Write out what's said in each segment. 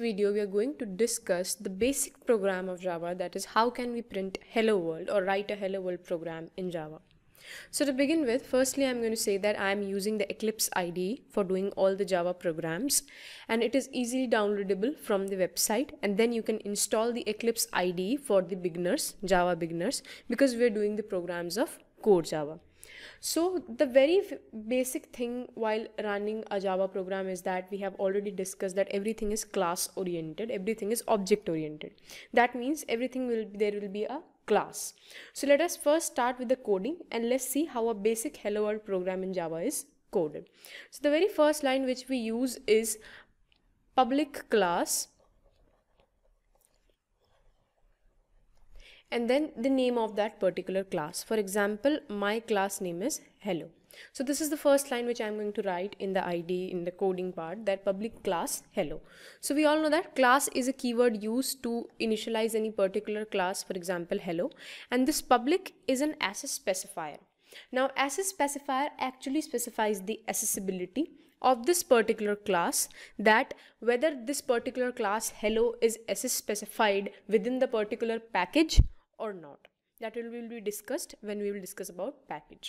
video we are going to discuss the basic program of Java that is how can we print hello world or write a hello world program in Java. So to begin with, firstly I'm going to say that I'm using the Eclipse IDE for doing all the Java programs and it is easily downloadable from the website and then you can install the Eclipse IDE for the beginners, Java beginners because we're doing the programs of core Java. So the very basic thing while running a Java program is that we have already discussed that everything is class oriented, everything is object oriented. That means everything will there will be a class. So let us first start with the coding and let's see how a basic hello world program in Java is coded. So the very first line which we use is public class and then the name of that particular class. For example, my class name is hello. So this is the first line which I'm going to write in the ID in the coding part that public class hello. So we all know that class is a keyword used to initialize any particular class, for example, hello. And this public is an access specifier. Now access specifier actually specifies the accessibility of this particular class that whether this particular class hello is access specified within the particular package or not that will be discussed when we will discuss about package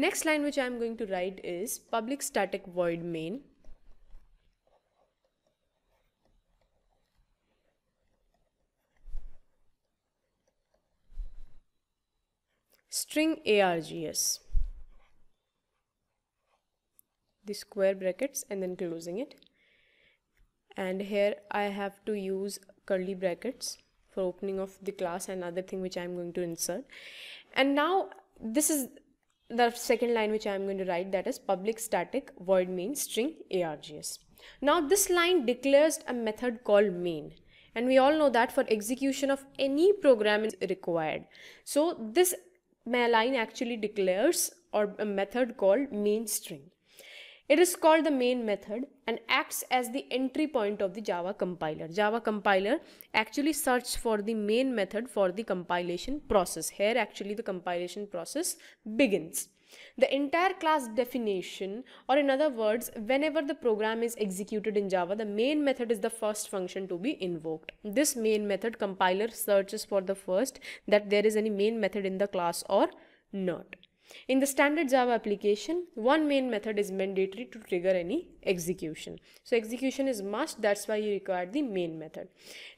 next line which i am going to write is public static void main string args the square brackets and then closing it and here i have to use curly brackets for opening of the class and other thing which I'm going to insert. And now this is the second line which I am going to write that is public static void main string args. Now this line declares a method called main and we all know that for execution of any program is required. So this line actually declares or a method called main string. It is called the main method and acts as the entry point of the Java compiler. Java compiler actually searches for the main method for the compilation process. Here actually the compilation process begins. The entire class definition or in other words, whenever the program is executed in Java, the main method is the first function to be invoked. This main method compiler searches for the first that there is any main method in the class or not. In the standard Java application, one main method is mandatory to trigger any execution. So execution is must, that's why you require the main method.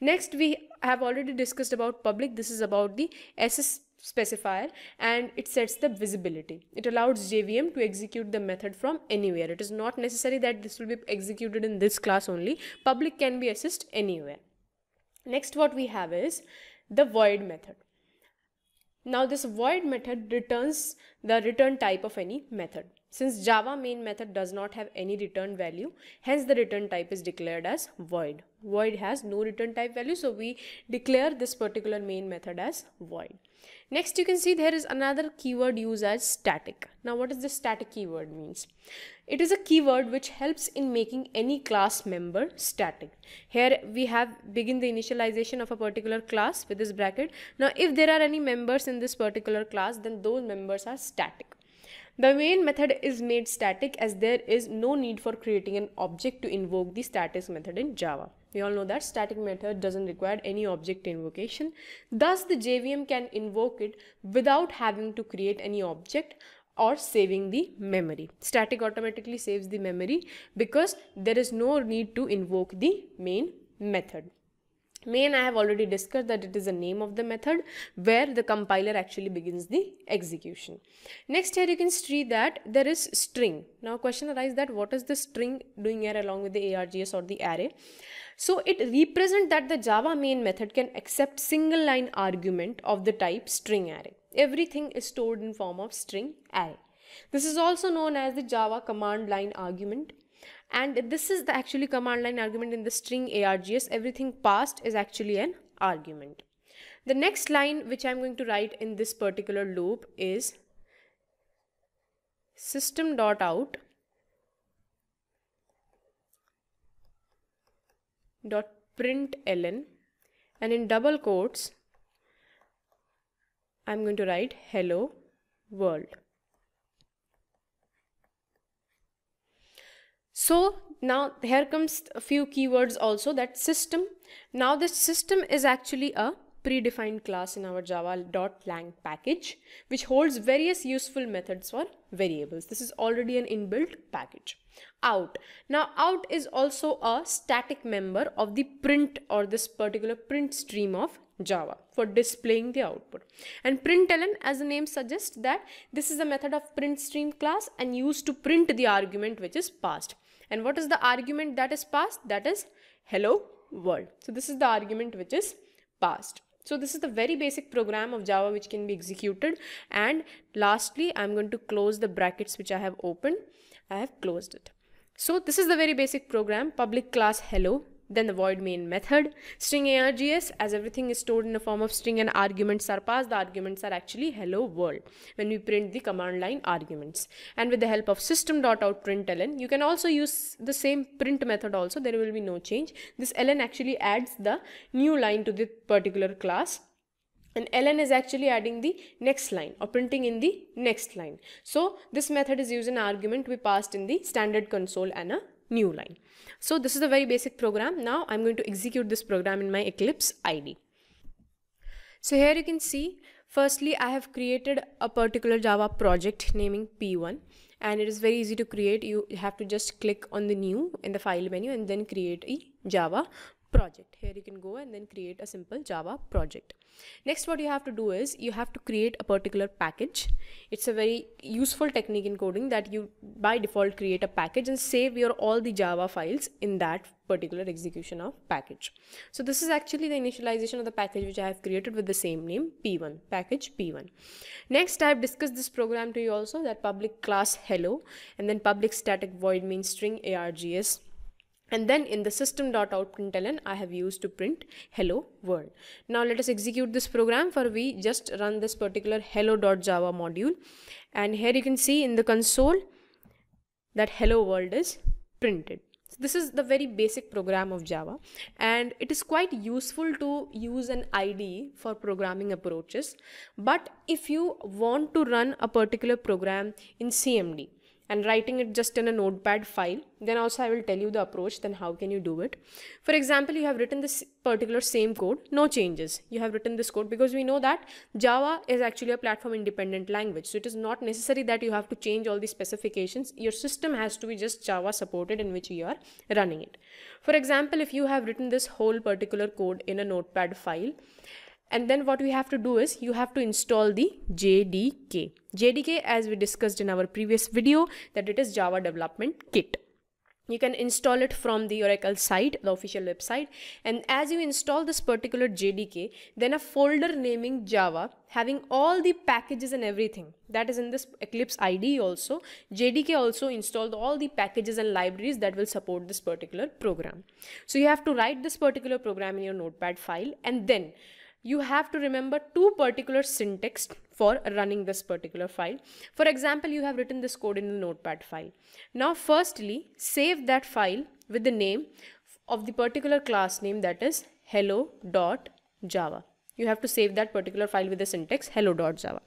Next, we have already discussed about public. This is about the SS specifier and it sets the visibility. It allows JVM to execute the method from anywhere. It is not necessary that this will be executed in this class only. Public can be accessed anywhere. Next, what we have is the void method. Now this void method returns the return type of any method. Since Java main method does not have any return value, hence the return type is declared as void. Void has no return type value, so we declare this particular main method as void. Next, you can see there is another keyword used as static. Now, what does the static keyword means? It is a keyword which helps in making any class member static. Here we have begin the initialization of a particular class with this bracket. Now, if there are any members in this particular class, then those members are static. The main method is made static as there is no need for creating an object to invoke the status method in Java. We all know that static method doesn't require any object invocation. Thus, the JVM can invoke it without having to create any object or saving the memory. Static automatically saves the memory because there is no need to invoke the main method main I have already discussed that it is the name of the method where the compiler actually begins the execution. Next here you can see that there is string. Now question arises that what is the string doing here along with the args or the array. So it represents that the Java main method can accept single line argument of the type string array. Everything is stored in form of string array. This is also known as the Java command line argument and this is the actually command line argument in the string args everything passed is actually an argument the next line which i'm going to write in this particular loop is system dot out dot print ln and in double quotes i'm going to write hello world So now here comes a few keywords also that system. Now this system is actually a predefined class in our java.lang package which holds various useful methods for variables. This is already an inbuilt package. Out. Now out is also a static member of the print or this particular print stream of Java for displaying the output. And println as the name suggests that this is a method of print stream class and used to print the argument which is passed. And what is the argument that is passed? That is hello world. So this is the argument which is passed. So this is the very basic program of Java which can be executed. And lastly, I'm going to close the brackets which I have opened. I have closed it. So this is the very basic program, public class hello then the void main method. String args, as everything is stored in the form of string and arguments are passed, the arguments are actually hello world when we print the command line arguments. And with the help of system.outprintln, you can also use the same print method also, there will be no change. This ln actually adds the new line to the particular class and ln is actually adding the next line or printing in the next line. So this method is using argument we passed in the standard console and a new line. So this is a very basic program. Now I'm going to execute this program in my Eclipse ID. So here you can see, firstly, I have created a particular Java project naming P1 and it is very easy to create. You have to just click on the new in the file menu and then create a Java project here you can go and then create a simple java project next what you have to do is you have to create a particular package it's a very useful technique in coding that you by default create a package and save your all the java files in that particular execution of package so this is actually the initialization of the package which i have created with the same name p1 package p1 next i've discussed this program to you also that public class hello and then public static void main string args and then in the system.out.println I have used to print hello world. Now let us execute this program for we just run this particular hello.java module and here you can see in the console that hello world is printed. So this is the very basic program of Java and it is quite useful to use an IDE for programming approaches but if you want to run a particular program in CMD and writing it just in a notepad file then also i will tell you the approach then how can you do it for example you have written this particular same code no changes you have written this code because we know that java is actually a platform independent language so it is not necessary that you have to change all the specifications your system has to be just java supported in which you are running it for example if you have written this whole particular code in a notepad file and then what we have to do is you have to install the JDK. JDK as we discussed in our previous video that it is Java Development Kit. You can install it from the Oracle site, the official website. And as you install this particular JDK, then a folder naming Java having all the packages and everything that is in this Eclipse IDE also. JDK also installed all the packages and libraries that will support this particular program. So you have to write this particular program in your notepad file and then you have to remember two particular syntax for running this particular file. For example, you have written this code in the notepad file. Now, firstly, save that file with the name of the particular class name that is hello.java. You have to save that particular file with the syntax hello.java.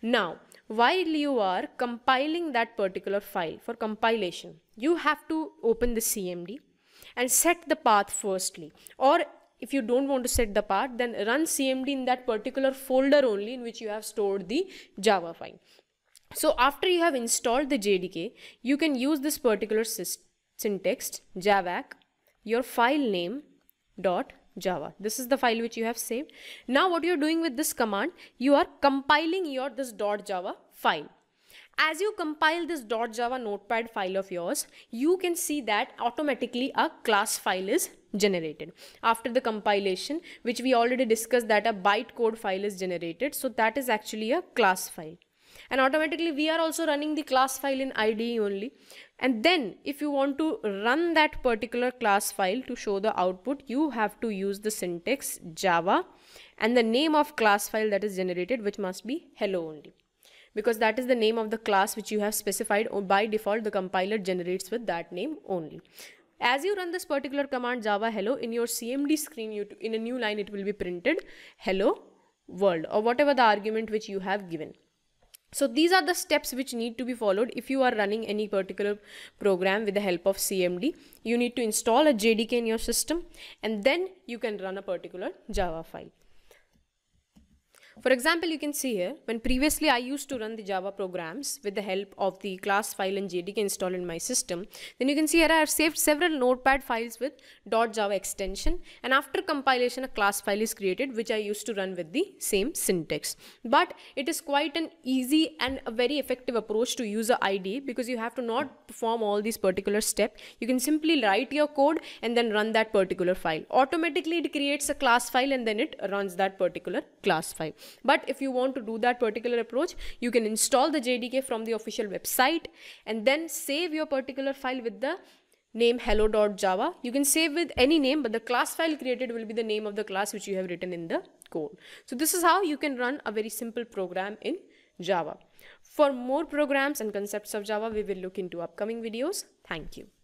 Now, while you are compiling that particular file for compilation, you have to open the CMD and set the path firstly or if you don't want to set the path then run cmd in that particular folder only in which you have stored the java file so after you have installed the jdk you can use this particular syntax javac your file name dot java this is the file which you have saved now what you're doing with this command you are compiling your this dot java file as you compile this .java notepad file of yours, you can see that automatically a class file is generated after the compilation which we already discussed that a bytecode file is generated so that is actually a class file and automatically we are also running the class file in IDE only and then if you want to run that particular class file to show the output you have to use the syntax java and the name of class file that is generated which must be hello only because that is the name of the class which you have specified by default the compiler generates with that name only as you run this particular command java hello in your CMD screen you in a new line it will be printed hello world or whatever the argument which you have given. So these are the steps which need to be followed if you are running any particular program with the help of CMD. You need to install a JDK in your system and then you can run a particular Java file. For example, you can see here, when previously I used to run the Java programs with the help of the class file and JDK installed in my system, then you can see here I have saved several notepad files with .java extension and after compilation a class file is created which I used to run with the same syntax. But it is quite an easy and a very effective approach to use a IDE because you have to not perform all these particular steps. You can simply write your code and then run that particular file. Automatically it creates a class file and then it runs that particular class file but if you want to do that particular approach you can install the jdk from the official website and then save your particular file with the name hello.java you can save with any name but the class file created will be the name of the class which you have written in the code so this is how you can run a very simple program in java for more programs and concepts of java we will look into upcoming videos thank you